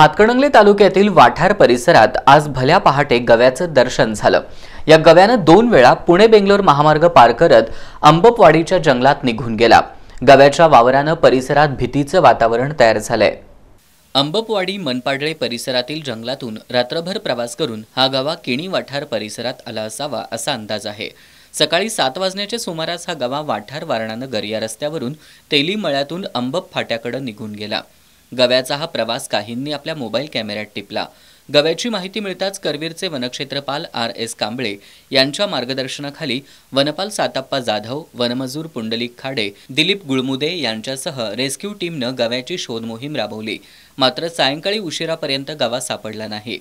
हातकणंगले तालुक्यातील वाठार परिसरात आज भल्या पहाटे गव्याचं दर्शन झालं या गव्यानं दोन वेळा पुणे बेंगलोर महामार्ग पार करत अंबपवाडीच्या जंगलात निघून गेला गव्याच्या वावरानं परिसरात भीतीचं वातावरण तयार झालंय अंबपवाडी मनपाडळे परिसरातील जंगलातून रात्रभर प्रवास करून हा गवा किणी वाठार परिसरात आला असावा असा अंदाज आहे सकाळी सात वाजण्याच्या सुमारास हा गवा वाठार वारणानं गरिया रस्त्यावरून तेली मळ्यातून अंबप फाट्याकडे निघून गेला गव्याचा हा प्रवास काहींनी आपल्या मोबाईल कॅमेऱ्यात टिपला गव्याची माहिती मिळताच करवीरचे वनक्षेत्रपाल आर एस कांबळे यांच्या मार्गदर्शनाखाली वनपाल साताप्पा जाधव वनमजूर पुंडलिक खाडे दिलीप गुळमुदे यांच्यासह रेस्क्यू टीमनं गव्याची शोध मोहीम राबवली मात्र सायंकाळी उशिरापर्यंत गवा सापडला नाही